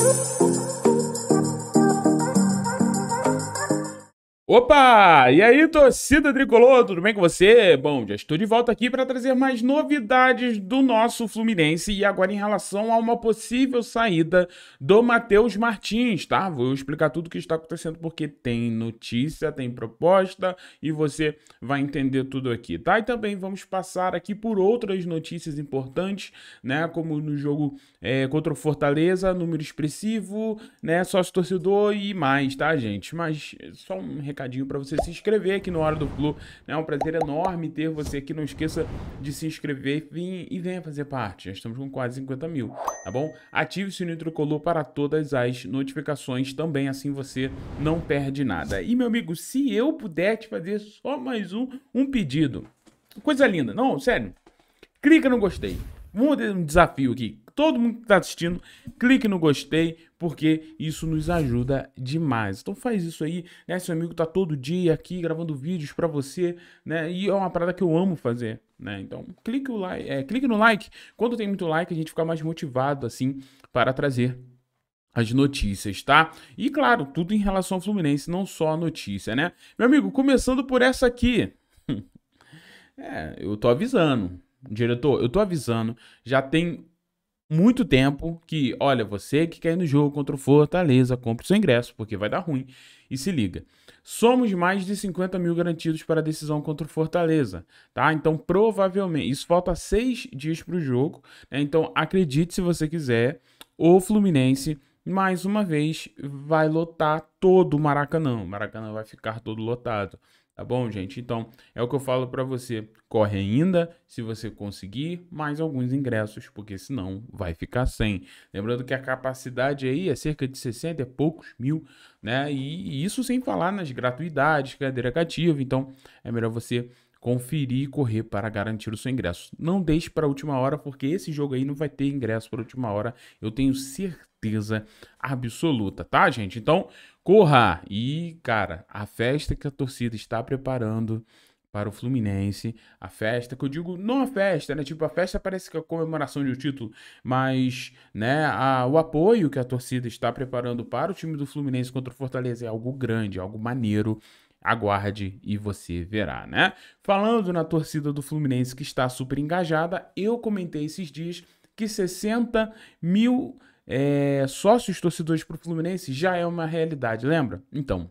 thank you Opa! E aí, torcida tricolor, tudo bem com você? Bom, já estou de volta aqui para trazer mais novidades do nosso Fluminense e agora em relação a uma possível saída do Matheus Martins, tá? Vou explicar tudo o que está acontecendo porque tem notícia, tem proposta e você vai entender tudo aqui, tá? E também vamos passar aqui por outras notícias importantes, né? Como no jogo é, contra o Fortaleza, número expressivo, né? Sócio torcedor e mais, tá, gente? Mas só um recado recadinho para você se inscrever aqui no Hora do Flu. Né? É um prazer enorme ter você aqui. Não esqueça de se inscrever e venha fazer parte. Já estamos com quase 50 mil, tá bom? Ative o sininho tricolor para todas as notificações também, assim você não perde nada. E, meu amigo, se eu puder te fazer só mais um, um pedido. Coisa linda. Não, sério. Clica no gostei. Vamos ter um desafio aqui todo mundo que está assistindo, clique no gostei, porque isso nos ajuda demais. Então faz isso aí, né? Seu amigo tá todo dia aqui gravando vídeos para você, né? E é uma parada que eu amo fazer, né? Então clique, like, é, clique no like. Quando tem muito like, a gente fica mais motivado, assim, para trazer as notícias, tá? E claro, tudo em relação ao Fluminense, não só a notícia, né? Meu amigo, começando por essa aqui. é, eu tô avisando. Diretor, eu tô avisando, já tem muito tempo que, olha, você que quer ir no jogo contra o Fortaleza, compre seu ingresso, porque vai dar ruim. E se liga. Somos mais de 50 mil garantidos para a decisão contra o Fortaleza, tá? Então, provavelmente, isso falta seis dias para o jogo, né? Então, acredite se você quiser, o Fluminense, mais uma vez, vai lotar todo o Maracanã. O Maracanã vai ficar todo lotado. Tá bom, gente? Então, é o que eu falo para você. Corre ainda, se você conseguir, mais alguns ingressos, porque senão vai ficar sem. Lembrando que a capacidade aí é cerca de 60 e poucos mil, né? E, e isso sem falar nas gratuidades, cadeira cativa. Então, é melhor você conferir e correr para garantir o seu ingresso. Não deixe para a última hora, porque esse jogo aí não vai ter ingresso para a última hora. Eu tenho certeza certeza absoluta, tá, gente? Então, corra! E, cara, a festa que a torcida está preparando para o Fluminense, a festa, que eu digo, não a festa, né? Tipo, a festa parece que é a comemoração de um título, mas, né, a, o apoio que a torcida está preparando para o time do Fluminense contra o Fortaleza é algo grande, algo maneiro. Aguarde e você verá, né? Falando na torcida do Fluminense que está super engajada, eu comentei esses dias que 60 mil é, sócios torcedores para o Fluminense já é uma realidade, lembra? Então,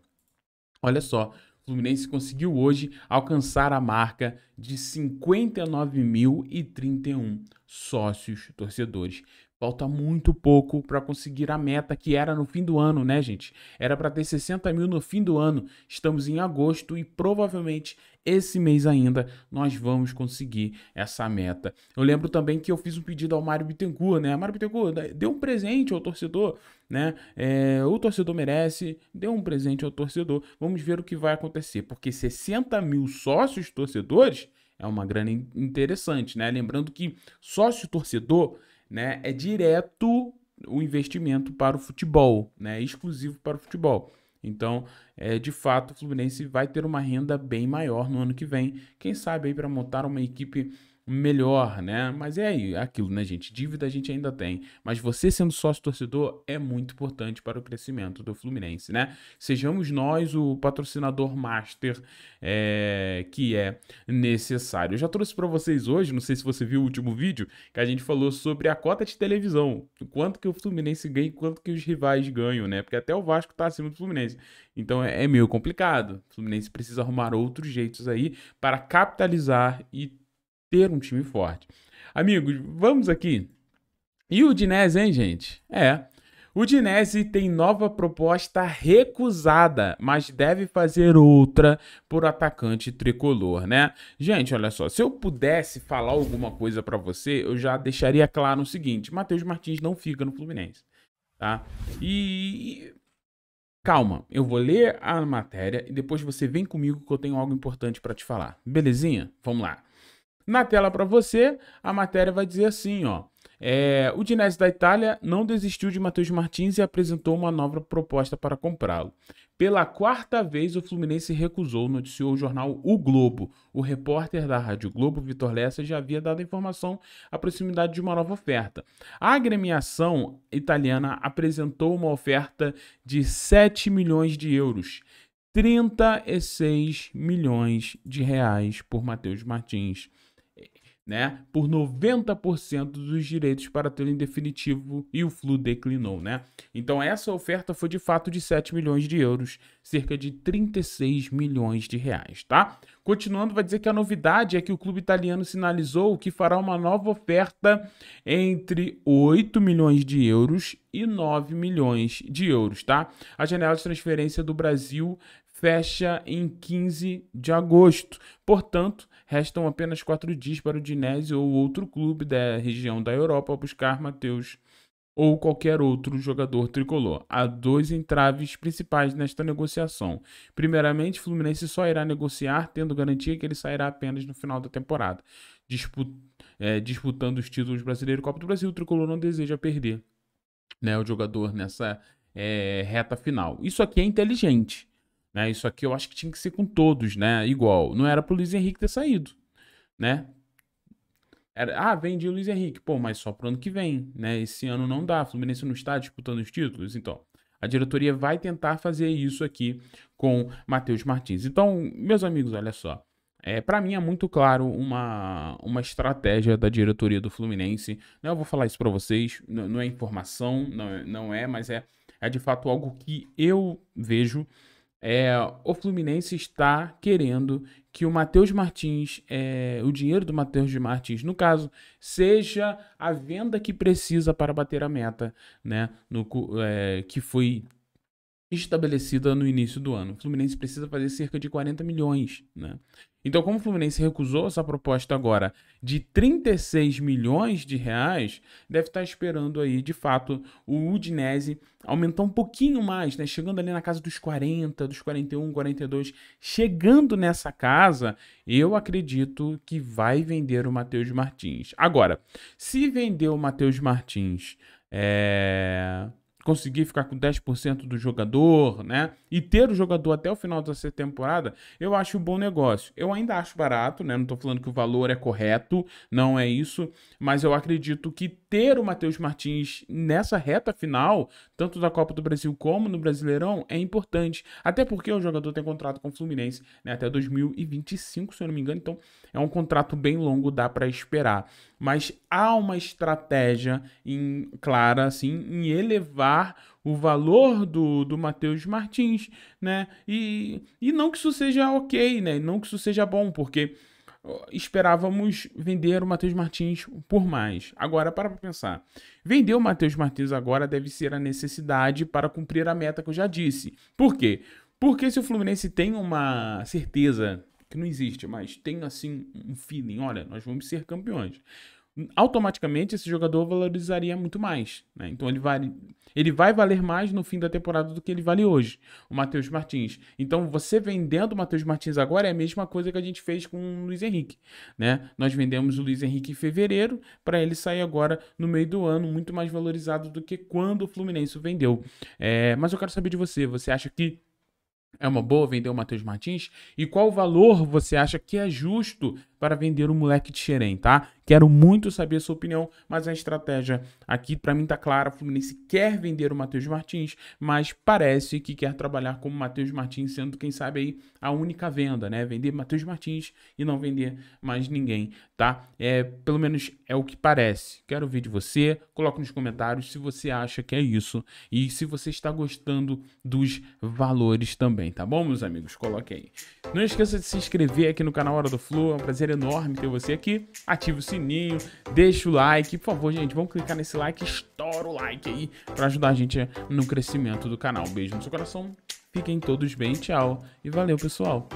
olha só, o Fluminense conseguiu hoje alcançar a marca de 59.031 sócios torcedores. Falta muito pouco para conseguir a meta que era no fim do ano, né, gente? Era para ter 60 mil no fim do ano. Estamos em agosto e provavelmente esse mês ainda nós vamos conseguir essa meta. Eu lembro também que eu fiz um pedido ao Mário Bittencourt, né? Mário Bittencourt, né? deu um presente ao torcedor, né? É, o torcedor merece, deu um presente ao torcedor. Vamos ver o que vai acontecer, porque 60 mil sócios torcedores é uma grana interessante, né? Lembrando que sócio torcedor né, é direto o investimento para o futebol, né, exclusivo para o futebol. Então, é, de fato, o Fluminense vai ter uma renda bem maior no ano que vem. Quem sabe aí para montar uma equipe melhor, né? Mas é aí, é aquilo, né, gente? Dívida a gente ainda tem, mas você sendo sócio torcedor é muito importante para o crescimento do Fluminense, né? Sejamos nós o patrocinador master é, que é necessário. Eu já trouxe para vocês hoje, não sei se você viu o último vídeo, que a gente falou sobre a cota de televisão, quanto que o Fluminense ganha, quanto que os rivais ganham, né? Porque até o Vasco está acima do Fluminense. Então é, é meio complicado. O Fluminense precisa arrumar outros jeitos aí para capitalizar e ter um time forte. Amigos, vamos aqui. E o Dinese, hein, gente? É. O Dinese tem nova proposta recusada, mas deve fazer outra por atacante tricolor, né? Gente, olha só, se eu pudesse falar alguma coisa para você, eu já deixaria claro o seguinte: Matheus Martins não fica no Fluminense, tá? E calma, eu vou ler a matéria e depois você vem comigo que eu tenho algo importante para te falar. Belezinha? Vamos lá. Na tela para você, a matéria vai dizer assim, ó. É, o Dinese da Itália não desistiu de Matheus Martins e apresentou uma nova proposta para comprá-lo. Pela quarta vez, o Fluminense recusou, noticiou o jornal O Globo. O repórter da Rádio Globo, Vitor Lessa, já havia dado informação à proximidade de uma nova oferta. A agremiação italiana apresentou uma oferta de 7 milhões de euros. 36 milhões de reais por Matheus Martins né, por 90% dos direitos para tê-lo em definitivo e o Flu declinou, né? Então essa oferta foi de fato de 7 milhões de euros, cerca de 36 milhões de reais, tá? Continuando, vai dizer que a novidade é que o clube italiano sinalizou que fará uma nova oferta entre 8 milhões de euros e 9 milhões de euros, tá? A janela de transferência do Brasil fecha em 15 de agosto. Portanto, restam apenas quatro dias para o Dinésio ou outro clube da região da Europa buscar Matheus ou qualquer outro jogador tricolor. Há dois entraves principais nesta negociação. Primeiramente, Fluminense só irá negociar tendo garantia que ele sairá apenas no final da temporada. Disput é, disputando os títulos brasileiro e Copa do Brasil, o tricolor não deseja perder né, o jogador nessa é, reta final. Isso aqui é inteligente. Né? Isso aqui eu acho que tinha que ser com todos, né? Igual. Não era pro Luiz Henrique ter saído. Né? Era, ah, vendi o Luiz Henrique. Pô, mas só pro ano que vem, né? Esse ano não dá. Fluminense não está disputando os títulos, então. A diretoria vai tentar fazer isso aqui com Matheus Martins. Então, meus amigos, olha só. É, para mim é muito claro uma, uma estratégia da diretoria do Fluminense. Né? Eu vou falar isso para vocês, não, não, é informação, não, é, não é, mas é, é de fato algo que eu vejo. É, o Fluminense está querendo que o Matheus Martins, é, o dinheiro do Matheus Martins, no caso, seja a venda que precisa para bater a meta, né? No, é, que foi estabelecida no início do ano. O Fluminense precisa fazer cerca de 40 milhões, né? Então, como o Fluminense recusou essa proposta agora de 36 milhões de reais, deve estar esperando aí, de fato, o Udinese aumentar um pouquinho mais, né? Chegando ali na casa dos 40, dos 41, 42, chegando nessa casa, eu acredito que vai vender o Matheus Martins. Agora, se vender o Matheus Martins, é conseguir ficar com 10% do jogador, né? E ter o jogador até o final dessa temporada, eu acho um bom negócio. Eu ainda acho barato, né? Não estou falando que o valor é correto, não é isso, mas eu acredito que ter o Matheus Martins nessa reta final, tanto da Copa do Brasil como no Brasileirão, é importante. Até porque o jogador tem contrato com o Fluminense né, até 2025, se eu não me engano, então é um contrato bem longo, dá para esperar. Mas há uma estratégia em, clara, assim, em elevar aumentar o valor do, do Matheus Martins, né? E, e não que isso seja ok, né? Não que isso seja bom, porque esperávamos vender o Matheus Martins por mais. Agora, para pensar. Vender o Matheus Martins agora deve ser a necessidade para cumprir a meta que eu já disse. Por quê? Porque se o Fluminense tem uma certeza, que não existe, mas tem assim um feeling, olha, nós vamos ser campeões automaticamente esse jogador valorizaria muito mais. Né? Então ele vai, ele vai valer mais no fim da temporada do que ele vale hoje, o Matheus Martins. Então você vendendo o Matheus Martins agora é a mesma coisa que a gente fez com o Luiz Henrique. Né? Nós vendemos o Luiz Henrique em fevereiro para ele sair agora no meio do ano, muito mais valorizado do que quando o Fluminense o vendeu. É, mas eu quero saber de você, você acha que é uma boa vender o Matheus Martins? E qual valor você acha que é justo para vender o moleque de Xerém, tá? Quero muito saber a sua opinião, mas a estratégia aqui para mim tá clara. O Fluminense quer vender o Matheus Martins, mas parece que quer trabalhar como Matheus Martins, sendo quem sabe aí a única venda, né? Vender Matheus Martins e não vender mais ninguém, tá? É, pelo menos é o que parece. Quero ouvir de você. Coloque nos comentários se você acha que é isso e se você está gostando dos valores também, tá bom, meus amigos? Coloque aí. Não esqueça de se inscrever aqui no canal Hora do Flu. É um prazer enorme ter você aqui. Ative o sininho sininho, deixa o like. Por favor, gente, vamos clicar nesse like, estoura o like aí para ajudar a gente no crescimento do canal. Beijo no seu coração, fiquem todos bem, tchau e valeu, pessoal.